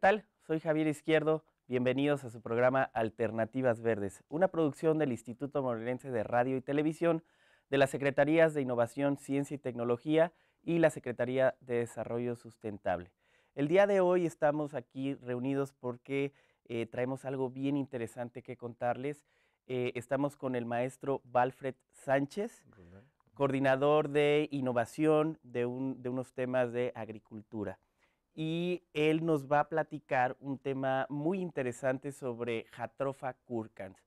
tal? Soy Javier Izquierdo. Bienvenidos a su programa Alternativas Verdes, una producción del Instituto Morelense de Radio y Televisión, de las Secretarías de Innovación, Ciencia y Tecnología y la Secretaría de Desarrollo Sustentable. El día de hoy estamos aquí reunidos porque eh, traemos algo bien interesante que contarles. Eh, estamos con el maestro Balfred Sánchez, coordinador de innovación de unos temas de agricultura y él nos va a platicar un tema muy interesante sobre Jatrofa Kurkans.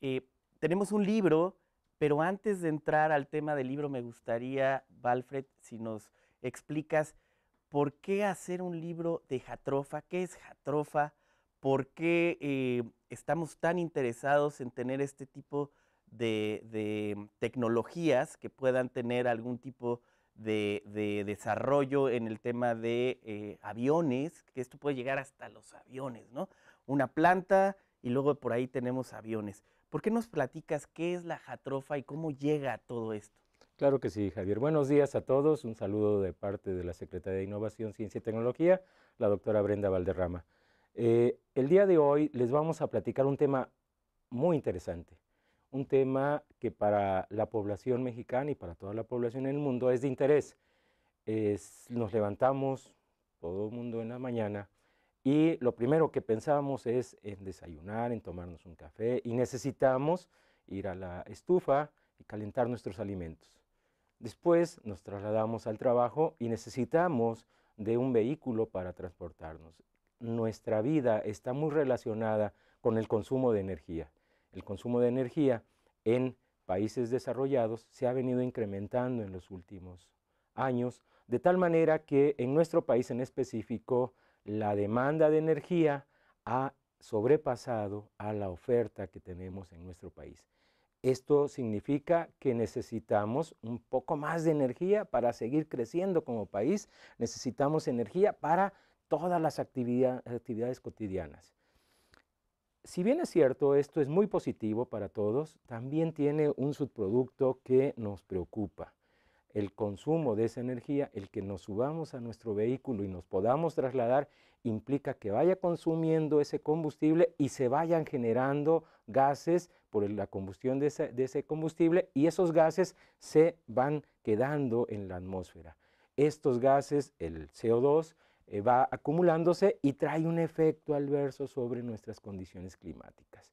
Eh, tenemos un libro, pero antes de entrar al tema del libro, me gustaría, Valfred, si nos explicas por qué hacer un libro de Jatrofa, qué es Jatrofa, por qué eh, estamos tan interesados en tener este tipo de, de mm, tecnologías que puedan tener algún tipo de de, desarrollo en el tema de eh, aviones, que esto puede llegar hasta los aviones, ¿no? Una planta y luego por ahí tenemos aviones. ¿Por qué nos platicas qué es la jatrofa y cómo llega a todo esto? Claro que sí, Javier. Buenos días a todos. Un saludo de parte de la Secretaría de Innovación, Ciencia y Tecnología, la doctora Brenda Valderrama. Eh, el día de hoy les vamos a platicar un tema muy interesante un tema que para la población mexicana y para toda la población en el mundo es de interés. nos levantamos, todo el mundo en la mañana, y lo primero que pensamos es en desayunar, en tomarnos un café, y necesitamos ir a la estufa y calentar nuestros alimentos. Después nos trasladamos al trabajo y necesitamos de un vehículo para transportarnos. Nuestra vida está muy relacionada con el consumo de energía el consumo de energía en países desarrollados se ha venido incrementando en los últimos años, de tal manera que en nuestro país en específico la demanda de energía ha sobrepasado a la oferta que tenemos en nuestro país. Esto significa que necesitamos un poco más de energía para seguir creciendo como país, necesitamos energía para todas las actividades cotidianas si bien es cierto, esto es muy positivo para todos, también tiene un subproducto que nos preocupa. El consumo de esa energía, el que nos subamos a nuestro vehículo y nos podamos trasladar, implica que vaya consumiendo ese combustible y se vayan generando gases por la combustión de ese, de ese combustible y esos gases se van quedando en la atmósfera. Estos gases, el CO2, eh, va acumulándose y trae un efecto adverso sobre nuestras condiciones climáticas.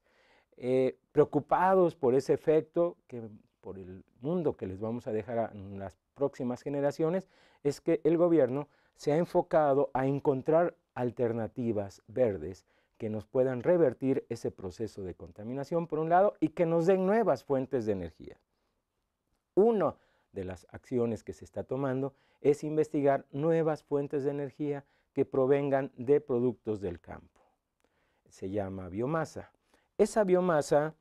Eh, preocupados por ese efecto, que, por el mundo que les vamos a dejar a las próximas generaciones, es que el gobierno se ha enfocado a encontrar alternativas verdes que nos puedan revertir ese proceso de contaminación, por un lado, y que nos den nuevas fuentes de energía. Uno de las acciones que se está tomando es investigar nuevas fuentes de energía que provengan de productos del campo. Se llama biomasa. Esa biomasa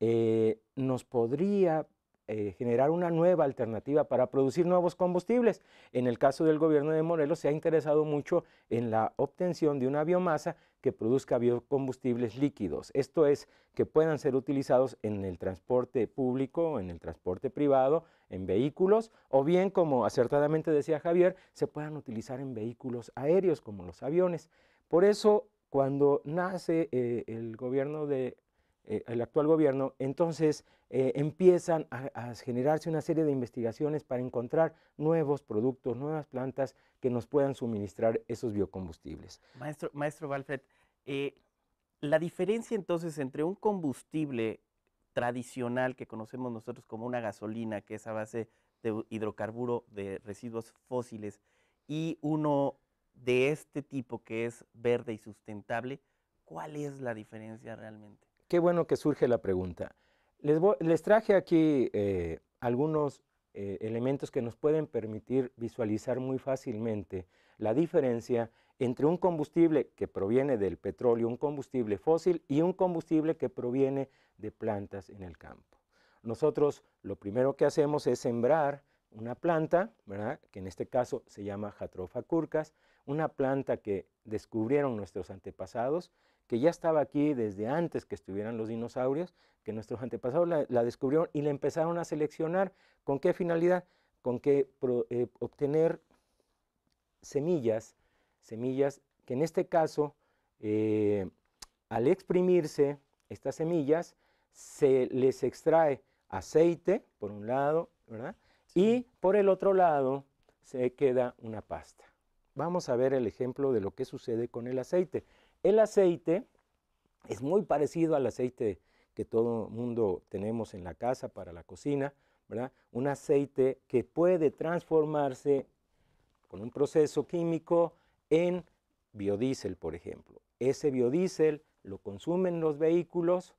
eh, nos podría eh, generar una nueva alternativa para producir nuevos combustibles. En el caso del gobierno de Morelos se ha interesado mucho en la obtención de una biomasa que produzca biocombustibles líquidos. Esto es, que puedan ser utilizados en el transporte público, en el transporte privado, en vehículos, o bien, como acertadamente decía Javier, se puedan utilizar en vehículos aéreos como los aviones. Por eso, cuando nace eh, el gobierno de eh, el actual gobierno, entonces eh, empiezan a, generarse una serie de investigaciones para encontrar nuevos productos, nuevas plantas que nos puedan suministrar esos biocombustibles. Maestro, maestro Valfred, eh, la diferencia entonces entre un combustible tradicional que conocemos nosotros como una gasolina, que es a base de hidrocarburo de residuos fósiles, y uno de este tipo que es verde y sustentable, ¿cuál es la diferencia realmente? qué bueno que surge la pregunta. Les, traje aquí eh, algunos eh, elementos que nos pueden permitir visualizar muy fácilmente la diferencia entre un combustible que proviene del petróleo, un combustible fósil y un combustible que proviene de plantas en el campo. Nosotros lo primero que hacemos es sembrar una planta, que en este caso se llama jatrofa curcas, una planta que descubrieron nuestros antepasados, que ya estaba aquí desde antes que estuvieran los dinosaurios, que nuestros antepasados la, descubrieron y la empezaron a seleccionar. ¿Con qué finalidad? Con qué eh, obtener semillas, semillas que en este caso, eh, al exprimirse estas semillas, se les extrae aceite, por un lado, ¿verdad? Y por el otro lado se queda una pasta. Vamos a ver el ejemplo de lo que sucede con el aceite. El aceite es muy parecido al aceite que todo el mundo tenemos en la casa para la cocina, Un aceite que puede transformarse con un proceso químico en biodiesel, por ejemplo. Ese biodiesel lo consumen los vehículos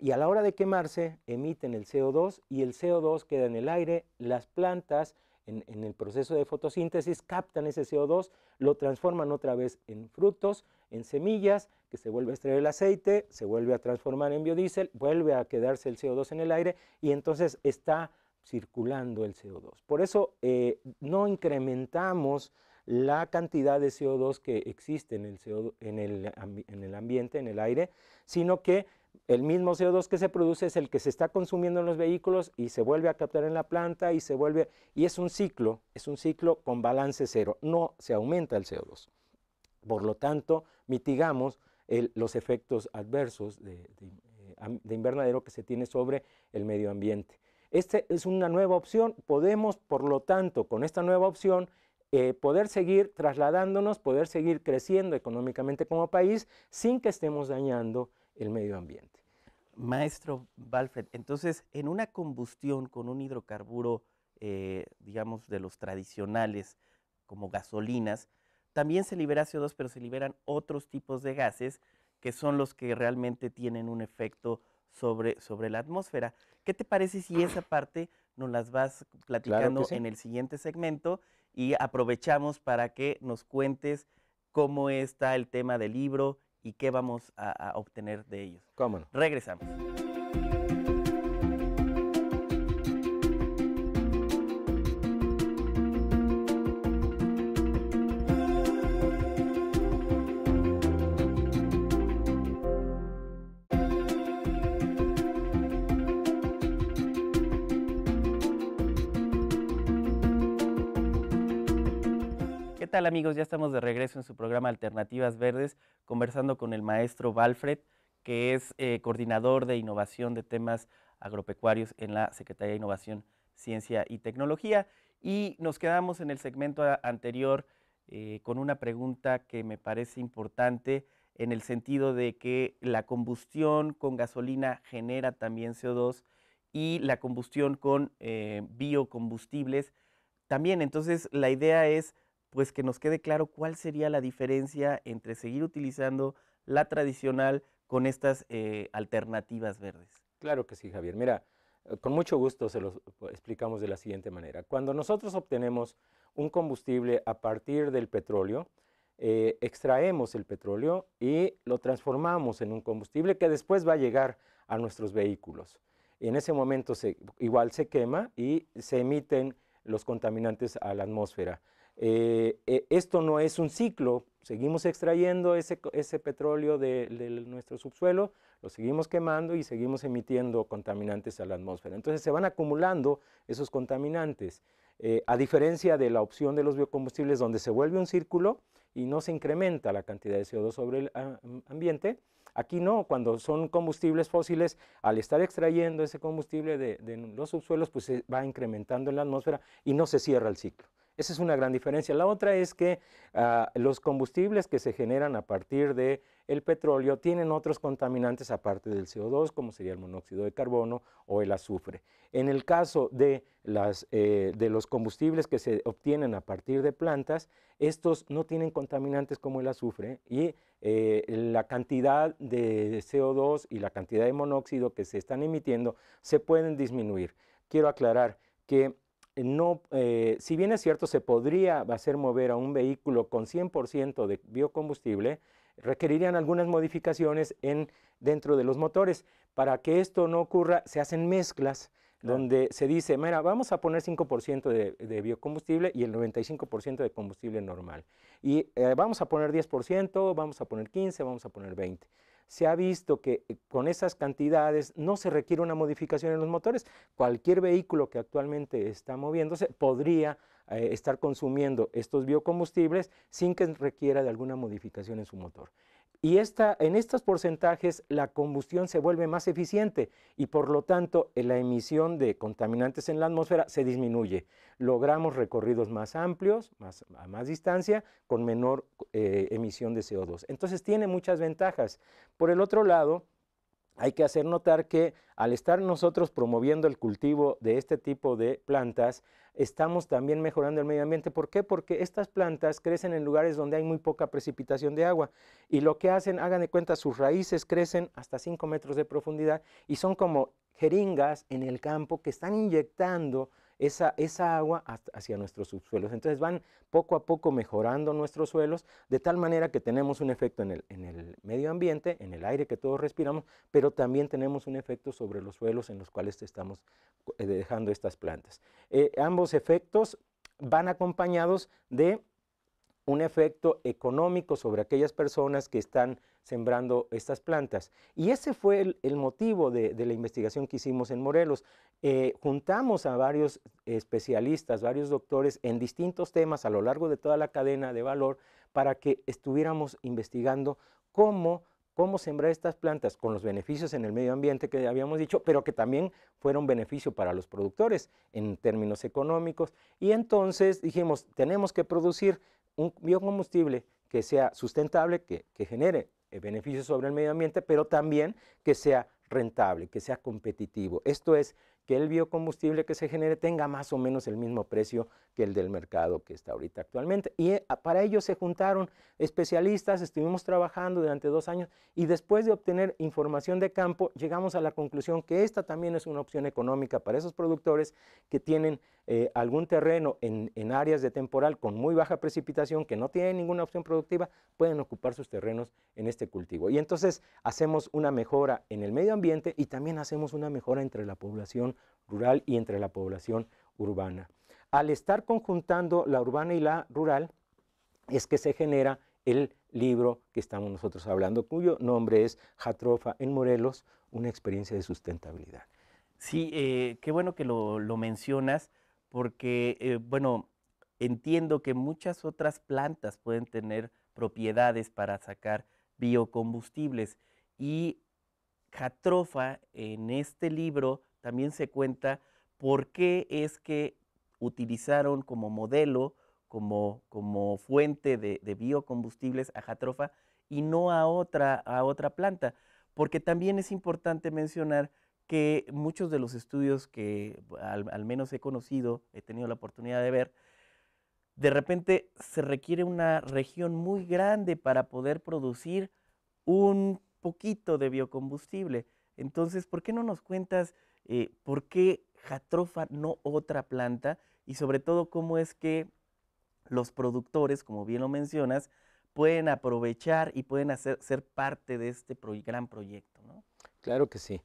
y a la hora de quemarse emiten el CO2 y el CO2 queda en el aire, las plantas en, el proceso de fotosíntesis, captan ese CO2, lo transforman otra vez en frutos, en semillas, que se vuelve a extraer el aceite, se vuelve a transformar en biodiesel, vuelve a quedarse el CO2 en el aire y entonces está circulando el CO2. Por eso eh, no incrementamos la cantidad de CO2 que existe en el, en, el, en el ambiente, en el aire, sino que el mismo CO2 que se produce es el que se está consumiendo en los vehículos y se vuelve a captar en la planta y se vuelve, y es un ciclo, es un ciclo con balance cero, no se aumenta el CO2. Por lo tanto, mitigamos los efectos adversos eh, de, invernadero que se tiene sobre el medio ambiente. Esta es una nueva opción, podemos, por lo tanto, con esta nueva opción, eh, poder seguir trasladándonos, poder seguir creciendo económicamente como país sin que estemos dañando el medio ambiente. Maestro Balfred, entonces, en una combustión con un hidrocarburo, eh, digamos, de los tradicionales, como gasolinas, también se libera CO2, pero se liberan otros tipos de gases que son los que realmente tienen un efecto sobre, sobre la atmósfera. ¿Qué te parece si esa parte nos las vas platicando en el siguiente segmento y aprovechamos para que nos cuentes cómo está el tema del libro y qué vamos a, obtener de ellos. ¿Cómo Regresamos. amigos? Ya estamos de regreso en su programa Alternativas Verdes, conversando con el maestro Valfred, que es eh, coordinador de innovación de temas agropecuarios en la Secretaría de Innovación, Ciencia y Tecnología. Y nos quedamos en el segmento anterior eh, con una pregunta que me parece importante en el sentido de que la combustión con gasolina genera también CO2 y la combustión con eh, biocombustibles también. Entonces, la idea es pues que nos quede claro cuál sería la diferencia entre seguir utilizando la tradicional con estas eh, alternativas verdes. Claro que sí, Javier. Mira, eh, con mucho gusto se los pues, explicamos de la siguiente manera. Cuando nosotros obtenemos un combustible a partir del petróleo, eh, extraemos el petróleo y lo transformamos en un combustible que después va a llegar a nuestros vehículos. En ese momento igual se quema y se emiten los contaminantes a la atmósfera. Eh, eh, esto no es un ciclo, seguimos extrayendo ese, petróleo de, nuestro subsuelo, lo seguimos quemando y seguimos emitiendo contaminantes a la atmósfera. Entonces se van acumulando esos contaminantes, eh, a diferencia de la opción de los biocombustibles donde se vuelve un círculo y no se incrementa la cantidad de CO2 sobre el ah, ambiente, Aquí no, cuando son combustibles fósiles, al estar extrayendo ese combustible de, los subsuelos, pues se va incrementando en la atmósfera y no se cierra el ciclo. Esa es una gran diferencia. La otra es que ah, los combustibles que se generan a partir del el petróleo tienen otros contaminantes aparte del CO2, como sería el monóxido de carbono o el azufre. En el caso de, las, eh, de los combustibles que se obtienen a partir de plantas, estos no tienen contaminantes como el azufre y eh, la cantidad de CO2 y la cantidad de monóxido que se están emitiendo se pueden disminuir. Quiero aclarar que no, eh, si bien es cierto, se podría hacer mover a un vehículo con 100% de biocombustible, requerirían algunas modificaciones dentro de los motores. Para que esto no ocurra, se hacen mezclas donde se dice, mira, vamos a poner 5% de, biocombustible y el 95% de combustible normal. Y eh, vamos a poner 10%, vamos a poner 15%, vamos a poner 20% se ha visto que eh, con esas cantidades no se requiere una modificación en los motores. Cualquier vehículo que actualmente está moviéndose podría eh, estar consumiendo estos biocombustibles sin que requiera de alguna modificación en su motor. Y en estos porcentajes la combustión se vuelve más eficiente y por lo tanto eh, la emisión de contaminantes en la atmósfera se disminuye. Logramos recorridos más amplios, a más distancia, con menor eh, emisión de CO2. Entonces tiene muchas ventajas. Por el otro lado, hay que hacer notar que al estar nosotros promoviendo el cultivo de este tipo de plantas, estamos también mejorando el medio ambiente. ¿Por qué? Porque estas plantas crecen en lugares donde hay muy poca precipitación de agua y lo que hacen, hagan de cuenta, sus raíces crecen hasta 5 metros de profundidad y son como jeringas en el campo que están inyectando esa, agua hacia nuestros subsuelos. Entonces van poco a poco mejorando nuestros suelos, de tal manera que tenemos un efecto en el, en el medio ambiente, en el aire que todos respiramos, pero también tenemos un efecto sobre los suelos en los cuales estamos eh, dejando estas plantas. Eh, ambos efectos van acompañados de un efecto económico sobre aquellas personas que están sembrando estas plantas. Y ese fue el, motivo de, la investigación que hicimos en Morelos. Eh, juntamos a varios especialistas, varios doctores en distintos temas a lo largo de toda la cadena de valor para que estuviéramos investigando cómo cómo sembrar estas plantas con los beneficios en el medio ambiente que habíamos dicho, pero que también fueron beneficio para los productores en términos económicos. Y entonces dijimos, tenemos que producir un biocombustible que sea sustentable, que, genere eh, beneficios sobre el medio ambiente, pero también que sea rentable, que sea competitivo. Esto es que el biocombustible que se genere tenga más o menos el mismo precio que el del mercado que está ahorita actualmente. Y eh, para ello se juntaron especialistas, estuvimos trabajando durante dos años y después de obtener información de campo llegamos a la conclusión que esta también es una opción económica para esos productores que tienen eh, algún terreno en, en áreas de temporal con muy baja precipitación, que no tienen ninguna opción productiva, pueden ocupar sus terrenos en este cultivo. Y entonces hacemos una mejora en el medio ambiente y también hacemos una mejora entre la población rural y entre la población urbana. Al estar conjuntando la urbana y la rural, es que se genera el libro que estamos nosotros hablando, cuyo nombre es Jatrofa en Morelos, una experiencia de sustentabilidad. Sí, eh, qué bueno que lo, mencionas, porque, eh, bueno, entiendo que muchas otras plantas pueden tener propiedades para sacar biocombustibles y Jatrofa en este libro también se cuenta por qué es que utilizaron como modelo, como, fuente de, biocombustibles a Jatrofa y no a otra, a otra planta. Porque también es importante mencionar que muchos de los estudios que al menos he conocido, he tenido la oportunidad de ver, de repente se requiere una región muy grande para poder producir un poquito de biocombustible. Entonces, ¿por qué no nos cuentas eh, por qué jatrofa, no otra planta, y sobre todo cómo es que los productores, como bien lo mencionas, pueden aprovechar y pueden hacer, ser parte de este gran proyecto. Claro que sí.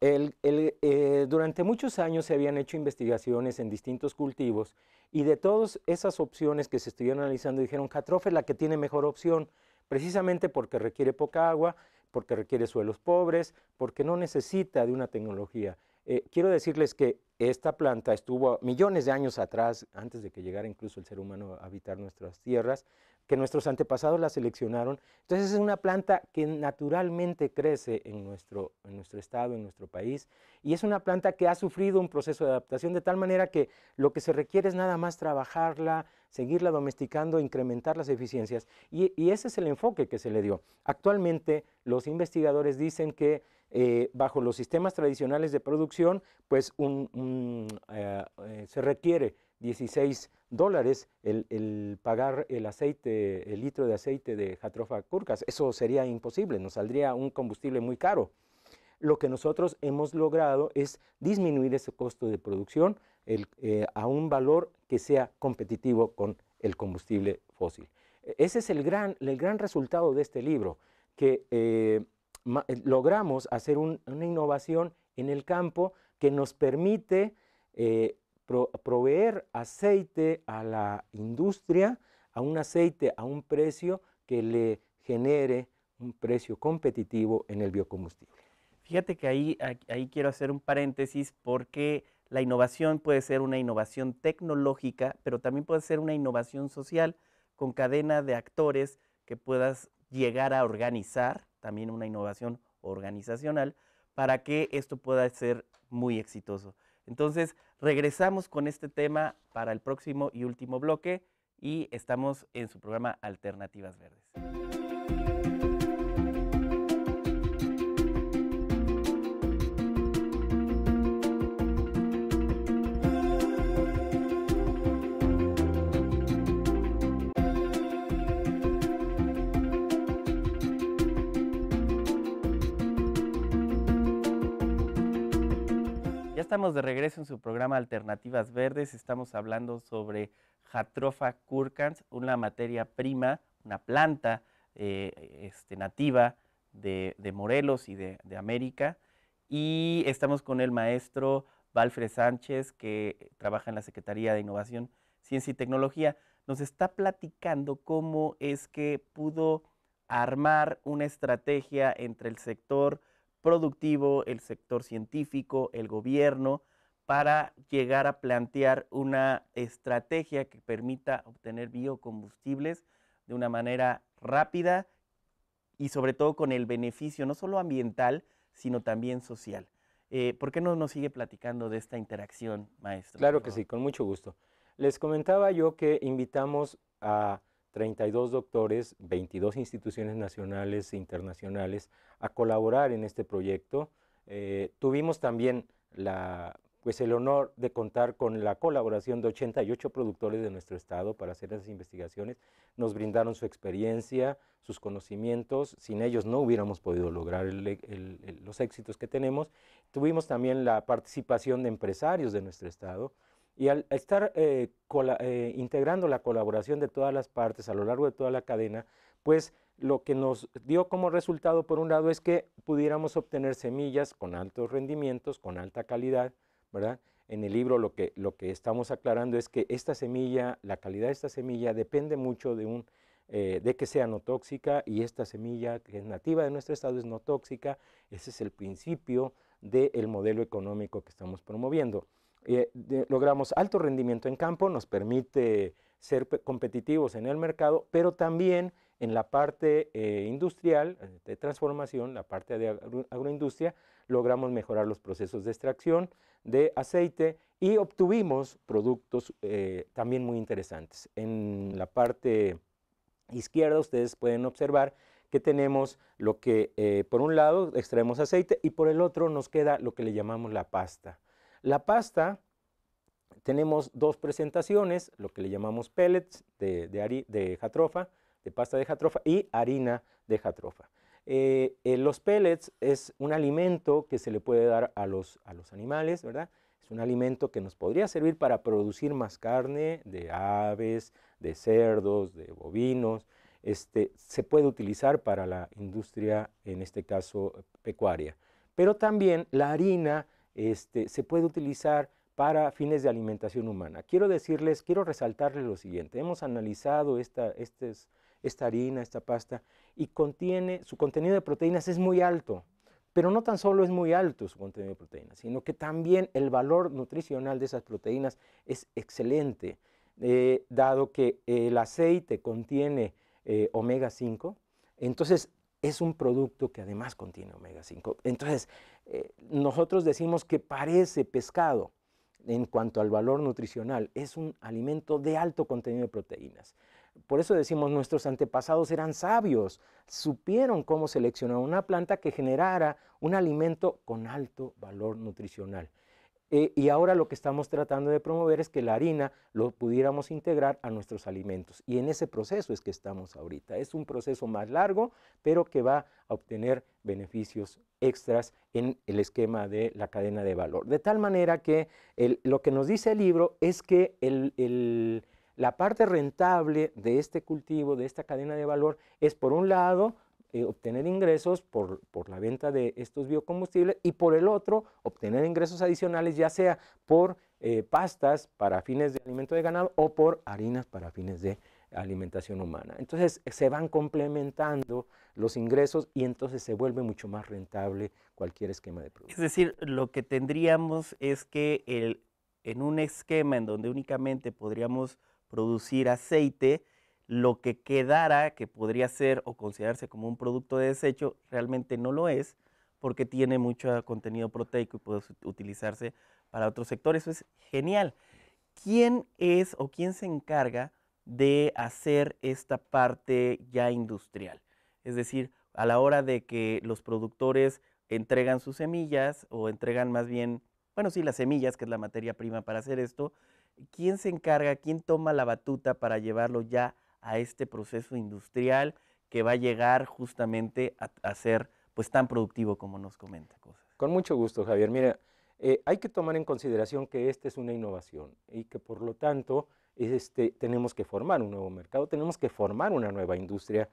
Eh, durante muchos años se habían hecho investigaciones en distintos cultivos y de todas esas opciones que se estuvieron analizando dijeron, Jatrofa es la que tiene mejor opción, precisamente porque requiere poca agua porque requiere suelos pobres, porque no necesita de una tecnología. Eh, quiero decirles que esta planta estuvo millones de años atrás, antes de que llegara incluso el ser humano a habitar nuestras tierras, que nuestros antepasados la seleccionaron. Entonces es una planta que naturalmente crece en nuestro, en nuestro estado, en nuestro país, y es una planta que ha sufrido un proceso de adaptación de tal manera que lo que se requiere es nada más trabajarla, seguirla domesticando, incrementar las eficiencias, y, ese es el enfoque que se le dio. Actualmente los investigadores dicen que eh, bajo los sistemas tradicionales de producción, pues eh, eh, se requiere 16 dólares el, pagar el aceite, el litro de aceite de Jatrofa Curcas. Eso sería imposible, nos saldría un combustible muy caro. Lo que nosotros hemos logrado es disminuir ese costo de producción eh, a un valor que sea competitivo con el combustible fósil. Ese es el gran, el gran resultado de este libro, que eh, logramos hacer una innovación en el campo que nos permite eh, proveer aceite a la industria, a un aceite a un precio que le genere un precio competitivo en el biocombustible. Fíjate que ahí, ahí quiero hacer un paréntesis porque la innovación puede ser una innovación tecnológica, pero también puede ser una innovación social con cadena de actores que puedas llegar a organizar, también una innovación organizacional, para que esto pueda ser muy exitoso. Entonces, regresamos con este tema para el próximo y último bloque y estamos en su programa Alternativas Verdes. estamos de regreso en su programa Alternativas Verdes. Estamos hablando sobre Jatropha curcans, una materia prima, una planta eh, este, nativa de, Morelos y de, América. Y estamos con el maestro Valfred Sánchez, que trabaja en la Secretaría de Innovación, Ciencia y Tecnología. Nos está platicando cómo es que pudo armar una estrategia entre el sector productivo, el sector científico, el gobierno, para llegar a plantear una estrategia que permita obtener biocombustibles de una manera rápida y sobre todo con el beneficio no solo ambiental, sino también social. Eh, ¿Por qué no nos sigue platicando de esta interacción, maestro? Claro que sí, con mucho gusto. Les comentaba yo que invitamos a 32 doctores, 22 instituciones nacionales e internacionales a colaborar en este proyecto. Eh, tuvimos también pues, el honor de contar con la colaboración de 88 productores de nuestro estado para hacer esas investigaciones. Nos brindaron su experiencia, sus conocimientos. Sin ellos no hubiéramos podido lograr los éxitos que tenemos. Tuvimos también la participación de empresarios de nuestro estado. Y al estar eh, eh, integrando la colaboración de todas las partes a lo largo de toda la cadena, pues lo que nos dio como resultado, por un lado, es que pudiéramos obtener semillas con altos rendimientos, con alta calidad, ¿verdad? En el libro lo que, estamos aclarando es que esta semilla, la calidad de esta semilla depende mucho de, un, eh, de que sea no tóxica y esta semilla que es nativa de nuestro estado es no tóxica. Ese es el principio del modelo económico que estamos promoviendo. Eh, logramos alto rendimiento en campo, nos permite ser competitivos en el mercado, pero también en la parte eh, industrial, eh, de transformación, la parte de agroindustria, logramos mejorar los procesos de extracción de aceite y obtuvimos productos también muy interesantes. En la parte izquierda ustedes pueden observar que tenemos lo que por un lado extraemos aceite y por el otro nos queda lo que le llamamos la pasta. La pasta, tenemos dos presentaciones, lo que le llamamos pellets de, de jatrofa, de pasta de jatrofa y harina de jatrofa. Eh, eh, los pellets es un alimento que se le puede dar a los, animales, ¿verdad? Es un alimento que nos podría servir para producir más carne de aves, de cerdos, de bovinos. Este, se puede utilizar para la industria, en este caso pecuaria. Pero también la harina este, se puede utilizar para fines de alimentación humana. Quiero decirles, quiero resaltarles lo siguiente. Hemos analizado esta, esta harina, esta pasta, y contiene, su contenido de proteínas es muy alto. Pero no tan solo es muy alto su contenido de proteínas, sino que también el valor nutricional de esas proteínas es excelente, eh, dado que el aceite contiene eh, omega 5. Entonces, es un producto que además contiene omega 5. Entonces, eh, nosotros decimos que parece pescado en cuanto al valor nutricional, es un alimento de alto contenido de proteínas. Por eso decimos nuestros antepasados eran sabios, supieron cómo seleccionar una planta que generara un alimento con alto valor nutricional. Eh, y ahora lo que estamos tratando de promover es que la harina lo pudiéramos integrar a nuestros alimentos. Y en ese proceso es que estamos ahorita. Es un proceso más largo, pero que va a obtener beneficios extras en el esquema de la cadena de valor. De tal manera que lo que nos dice el libro es que la parte rentable de este cultivo, de esta cadena de valor, es por un lado eh, obtener ingresos por, por la venta de estos biocombustibles y por el otro obtener ingresos adicionales ya sea por eh, pastas para fines de alimento de ganado o por harinas para fines de alimentación humana. Entonces se van complementando los ingresos y entonces se vuelve mucho más rentable cualquier esquema de producción. Es decir, lo que tendríamos es que el, en un esquema en donde únicamente podríamos producir aceite, lo que quedara que podría ser o considerarse como un producto de desecho realmente no lo es porque tiene mucho contenido proteico y puede utilizarse para otros sectores. Eso es genial. ¿Quién es o quién se encarga de hacer esta parte ya industrial? Es decir, a la hora de que los productores entregan sus semillas o entregan más bien, bueno, sí, las semillas, que es la materia prima para hacer esto, ¿quién se encarga, quién toma la batuta para llevarlo ya a este proceso industrial que va a llegar justamente a, ser pues tan productivo como nos comenta cosas. Con mucho gusto, Javier. Mira, eh, hay que tomar en consideración que esta es una innovación y que por lo tanto este, tenemos que formar un nuevo mercado, tenemos que formar una nueva industria.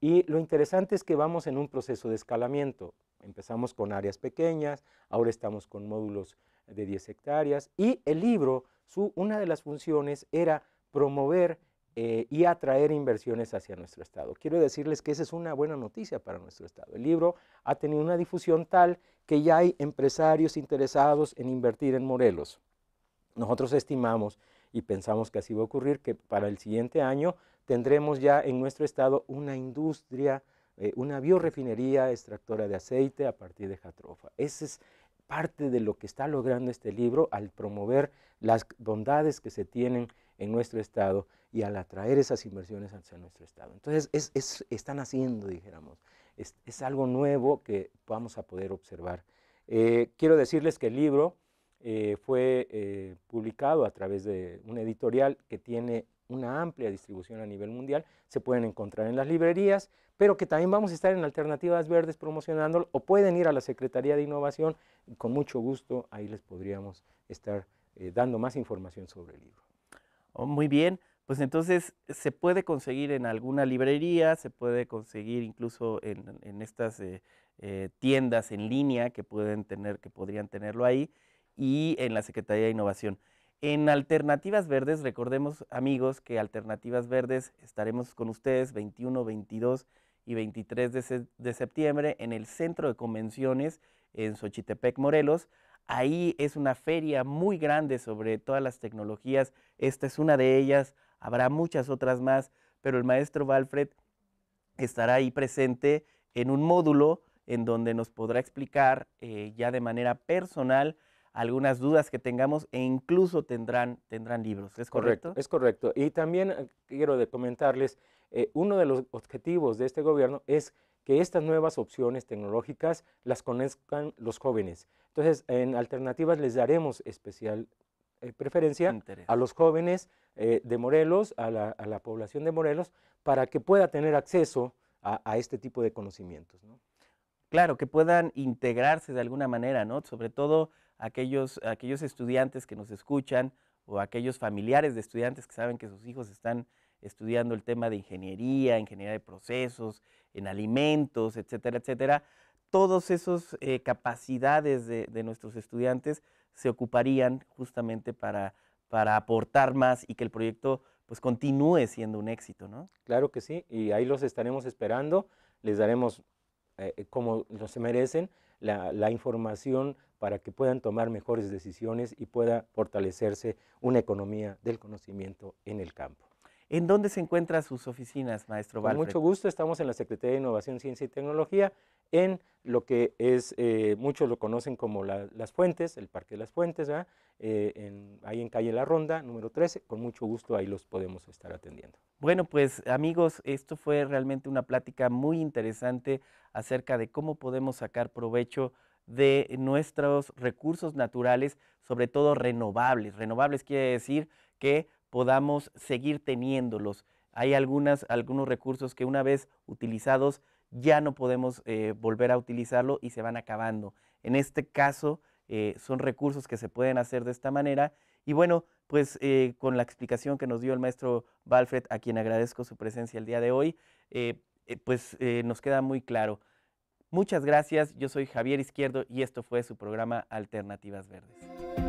Y lo interesante es que vamos en un proceso de escalamiento. Empezamos con áreas pequeñas, ahora estamos con módulos de 10 hectáreas y el libro, su, una de las funciones era promover eh, y atraer inversiones hacia nuestro Estado. Quiero decirles que esa es una buena noticia para nuestro Estado. El libro ha tenido una difusión tal que ya hay empresarios interesados en invertir en Morelos. Nosotros estimamos y pensamos que así va a ocurrir, que para el siguiente año tendremos ya en nuestro Estado una industria, eh, una biorefinería extractora de aceite a partir de jatrofa. Ese es parte de lo que está logrando este libro al promover las bondades que se tienen en nuestro estado y al atraer esas inversiones hacia nuestro estado. Entonces, es, están haciendo, dijéramos, es, algo nuevo que vamos a poder observar. Eh, quiero decirles que el libro eh, fue eh, publicado a través de una editorial que tiene una amplia distribución a nivel mundial, se pueden encontrar en las librerías, pero que también vamos a estar en Alternativas Verdes promocionándolo, o pueden ir a la Secretaría de Innovación, y con mucho gusto ahí les podríamos estar dando más información sobre el libro muy bien, pues entonces se puede conseguir en alguna librería, se puede conseguir incluso en, estas eh, eh, tiendas en línea que pueden tener, que podrían tenerlo ahí, y en la Secretaría de Innovación. En Alternativas Verdes, recordemos amigos que Alternativas Verdes estaremos con ustedes 21, 22 y 23 de, de septiembre en el Centro de Convenciones en Xochitepec, Morelos. Ahí es una feria muy grande sobre todas las tecnologías. Esta es una de ellas, habrá muchas otras más, pero el maestro Valfred estará ahí presente en un módulo en donde nos podrá explicar eh, ya de manera personal algunas dudas que tengamos e incluso tendrán, tendrán libros. ¿Es correcto? Es correcto. Y también eh, quiero comentarles eh, uno de los objetivos de este gobierno es que estas nuevas opciones tecnológicas las conozcan los jóvenes. Entonces, en alternativas les daremos especial eh, preferencia a los jóvenes eh, de Morelos, a la, población de Morelos, para que pueda tener acceso a, este tipo de conocimientos. Claro, que puedan integrarse de alguna manera, Sobre todo aquellos, aquellos estudiantes que nos escuchan o aquellos familiares de estudiantes que saben que sus hijos están estudiando el tema de ingeniería, ingeniería de procesos, en alimentos, etcétera, etcétera, todas esas eh, capacidades de, nuestros estudiantes se ocuparían justamente para, para aportar más y que el proyecto pues continúe siendo un éxito, ¿no? Claro que sí, y ahí los estaremos esperando, les daremos eh, eh, como lo se merecen la, información para que puedan tomar mejores decisiones y pueda fortalecerse una economía del conocimiento en el campo. ¿En dónde se encuentran sus oficinas, maestro Con mucho gusto, estamos en la Secretaría de Innovación, Ciencia y Tecnología, en lo que es, eh, muchos lo conocen como Las Fuentes, el Parque de las Fuentes, eh, en, ahí en calle La Ronda, número 13, con mucho gusto ahí los podemos estar atendiendo. Bueno, pues amigos, esto fue realmente una plática muy interesante acerca de cómo podemos sacar provecho de nuestros recursos naturales, sobre todo renovables. Renovables quiere decir que podamos seguir teniéndolos. Hay algunas, algunos recursos que una vez utilizados ya no podemos eh, volver a utilizarlo y se van acabando. En este caso eh, son recursos que se pueden hacer de esta manera y bueno, pues eh, con la explicación que nos dio el maestro Balfred, a quien agradezco su presencia el día de hoy, pues nos queda muy claro. Muchas gracias, yo soy Javier Izquierdo y esto fue su programa Alternativas Verdes.